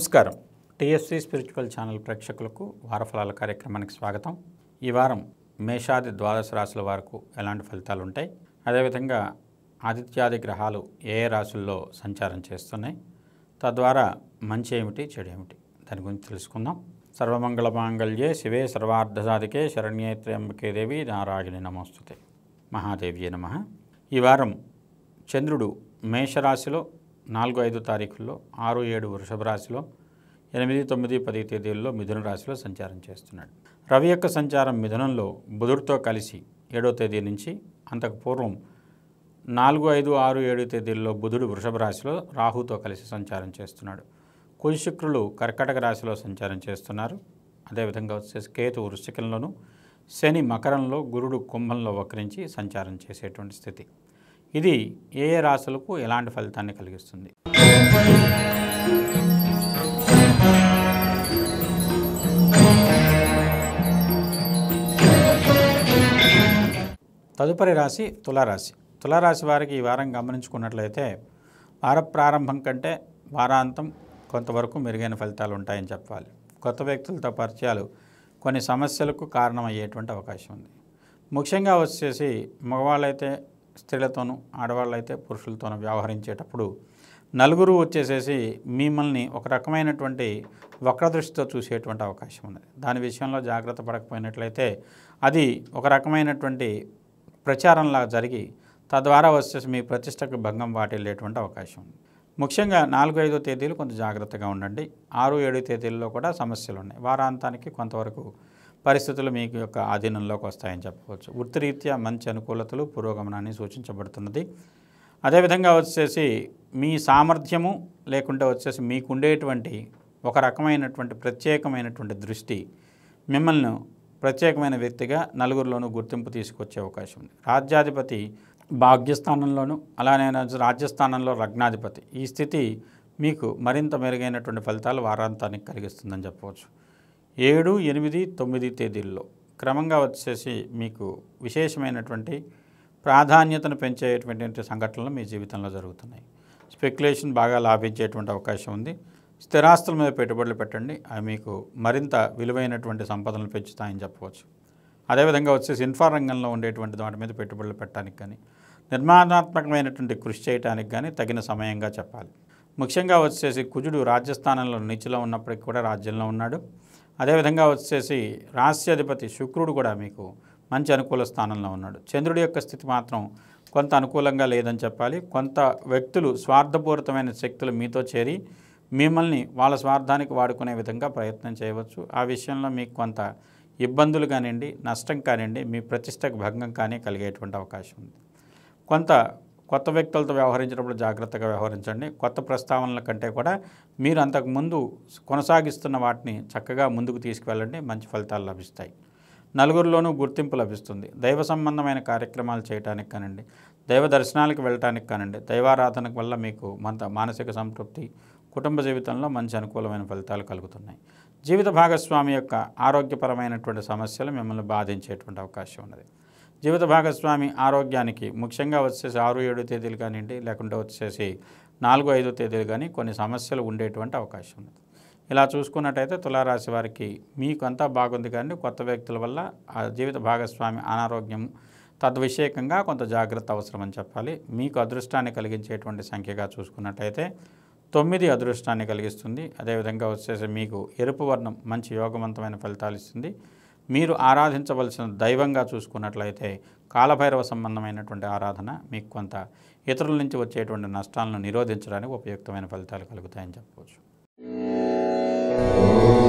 నమస్కారం TSC spiritual channel ప్రేక్షకులకు వారఫలాల కార్యక్రమానికి స్వాగతం ఈ వారం మేషాది ద్వాదశ రాశుల వరకు ఎలాంటి ఫలితాలు ఉంటాయి అదేవిధంగా ఆదిత్యాది గ్రహాలు ఏ రాశుల్లో సంచారం చేస్తున్నాయి తద్వారా మంచి ఏమిటి చెడు ఏమిటి దాని గురించి తెలుసుకుందాం సర్వమంగళ మాంగళ్యే శివే సర్వార్ధసాధికే శరణ్యే త్ర్యంబకే దేవి నారాయణి నమోస్తుతే మహాదేవి నమ ఈ వారం చంద్రుడు మేషరాశిలో నాలుగు ఐదు తారీఖుల్లో ఆరు ఏడు వృషభ రాశిలో ఎనిమిది తొమ్మిది పది తేదీల్లో మిథున రాశిలో సంచారం చేస్తున్నాడు రవి యొక్క సంచారం మిథునంలో బుధుడితో కలిసి ఏడో తేదీ నుంచి అంతకు పూర్వం నాలుగు ఐదు ఆరు ఏడు తేదీల్లో బుధుడు వృషభ రాశిలో రాహుతో కలిసి సంచారం చేస్తున్నాడు కుజశుక్రులు కర్కటక రాశిలో సంచారం చేస్తున్నారు అదేవిధంగా కేతు వృశ్చికంలోను శని మకరంలో గురుడు కుంభంలో వక్రించి సంచారం చేసేటువంటి స్థితి ఇది ఏ ఏ రాశులకు ఎలాంటి ఫలితాన్ని కలిగిస్తుంది తదుపరి రాశి తులారాశి తులారాశి వారికి ఈ వారం గమనించుకున్నట్లయితే వార ప్రారంభం కంటే వారాంతం కొంతవరకు మెరుగైన ఫలితాలు ఉంటాయని చెప్పాలి కొత్త వ్యక్తులతో పరిచయాలు కొన్ని సమస్యలకు కారణమయ్యేటువంటి అవకాశం ఉంది ముఖ్యంగా వచ్చేసి మగవాళ్ళైతే స్త్రీలతోనూ ఆడవాళ్ళైతే పురుషులతోనూ వ్యవహరించేటప్పుడు నలుగురు వచ్చేసేసి మిమ్మల్ని ఒక రకమైనటువంటి వక్రదృష్టితో చూసేటువంటి అవకాశం ఉంది దాని విషయంలో జాగ్రత్త పడకపోయినట్లయితే అది ఒక రకమైనటువంటి ప్రచారంలా జరిగి తద్వారా వచ్చేసి మీ ప్రతిష్టకు భంగం వాటిల్లేటువంటి అవకాశం ఉంది ముఖ్యంగా నాలుగు ఐదో తేదీలు కొంత జాగ్రత్తగా ఉండండి ఆరు ఏడు తేదీల్లో కూడా సమస్యలు ఉన్నాయి వారాంతానికి కొంతవరకు పరిస్థితులు మీకు యొక్క ఆధీనంలోకి వస్తాయని చెప్పవచ్చు వృత్తిరీత్యా మంచి అనుకూలతలు పురోగమనాన్ని సూచించబడుతున్నది అదేవిధంగా వచ్చేసి మీ సామర్థ్యము లేకుంటే వచ్చేసి మీకుండేటువంటి ఒక రకమైనటువంటి ప్రత్యేకమైనటువంటి దృష్టి మిమ్మల్ని ప్రత్యేకమైన వ్యక్తిగా నలుగురిలోనూ గుర్తింపు తీసుకొచ్చే అవకాశం ఉంది రాజ్యాధిపతి భాగ్యస్థానంలోను అలానే రాజ్యస్థానంలో రజ్ఞాధిపతి ఈ స్థితి మీకు మరింత మెరుగైనటువంటి ఫలితాలు వారాంతానికి కలిగిస్తుందని చెప్పవచ్చు ఏడు ఎనిమిది తొమ్మిది తేదీల్లో క్రమంగా వచ్చేసి మీకు విశేషమైనటువంటి ప్రాధాన్యతను పెంచేటువంటి సంఘటనలు మీ జీవితంలో జరుగుతున్నాయి స్పెక్యులేషన్ బాగా లాభించేటువంటి అవకాశం ఉంది స్థిరాస్తుల మీద పెట్టుబడులు పెట్టండి అవి మీకు మరింత విలువైనటువంటి సంపదలను పెంచుతాయని చెప్పవచ్చు అదేవిధంగా వచ్చేసి ఇన్ఫా రంగంలో ఉండేటువంటి వాటి మీద పెట్టుబడులు పెట్టడానికి కానీ నిర్మాణాత్మకమైనటువంటి కృషి చేయడానికి కానీ తగిన సమయంగా చెప్పాలి ముఖ్యంగా వచ్చేసి కుజుడు రాజ్యస్థానంలో నిచ్చిలో ఉన్నప్పటికీ కూడా రాజ్యంలో ఉన్నాడు అదేవిధంగా వచ్చేసి రాష్ట్రాధిపతి శుక్రుడు కూడా మీకు మంచి అనుకూల స్థానంలో ఉన్నాడు చంద్రుడి యొక్క స్థితి మాత్రం కొంత అనుకూలంగా లేదని చెప్పాలి కొంత వ్యక్తులు స్వార్థపూరితమైన శక్తులు మీతో చేరి మిమ్మల్ని వాళ్ళ స్వార్థానికి వాడుకునే విధంగా ప్రయత్నం చేయవచ్చు ఆ విషయంలో మీకు కొంత ఇబ్బందులు కానివ్వండి నష్టం కానివ్వండి మీ ప్రతిష్టకు భంగం కానీ కలిగేటువంటి అవకాశం ఉంది కొంత కొత్త వ్యక్తులతో వ్యవహరించినప్పుడు జాగ్రత్తగా వ్యవహరించండి కొత్త ప్రస్తావనల కంటే కూడా మీరు అంతకుముందు కొనసాగిస్తున్న వాటిని చక్కగా ముందుకు తీసుకువెళ్ళండి మంచి ఫలితాలు లభిస్తాయి నలుగురిలోనూ గుర్తింపు లభిస్తుంది దైవ సంబంధమైన కార్యక్రమాలు చేయడానికి కానివ్వండి దైవ దర్శనాలకు వెళ్ళటానికి కానివ్వండి దైవారాధనకు వల్ల మీకు మంత మానసిక సంతృప్తి కుటుంబ జీవితంలో మంచి అనుకూలమైన ఫలితాలు కలుగుతున్నాయి జీవిత భాగస్వామి యొక్క ఆరోగ్యపరమైనటువంటి సమస్యలు మిమ్మల్ని బాధించేటువంటి అవకాశం ఉన్నది జీవిత భాగస్వామి ఆరోగ్యానికి ముఖ్యంగా వచ్చేసి ఆరు ఏడు తేదీలు కానివ్వండి లేకుంటే వచ్చేసి నాలుగు ఐదు తేదీలు కానీ కొన్ని సమస్యలు ఉండేటువంటి అవకాశం ఉంది ఇలా చూసుకున్నట్టయితే తులారాశి వారికి మీకంతా బాగుంది కానీ కొత్త వ్యక్తుల వల్ల ఆ జీవిత భాగస్వామి అనారోగ్యం తద్విషేకంగా కొంత జాగ్రత్త అవసరమని చెప్పాలి మీకు అదృష్టాన్ని కలిగించేటువంటి సంఖ్యగా చూసుకున్నట్టయితే తొమ్మిది అదృష్టాన్ని కలిగిస్తుంది అదేవిధంగా వచ్చేసి మీకు ఎరుపు వర్ణం మంచి యోగవంతమైన ఫలితాలు ఇస్తుంది మీరు ఆరాధించవలసిన దైవంగా చూసుకున్నట్లయితే కాలభైరవ సంబంధమైనటువంటి ఆరాధన మీకు కొంత ఇతరుల నుంచి వచ్చేటువంటి నష్టాలను నిరోధించడానికి ఉపయుక్తమైన ఫలితాలు కలుగుతాయని చెప్పవచ్చు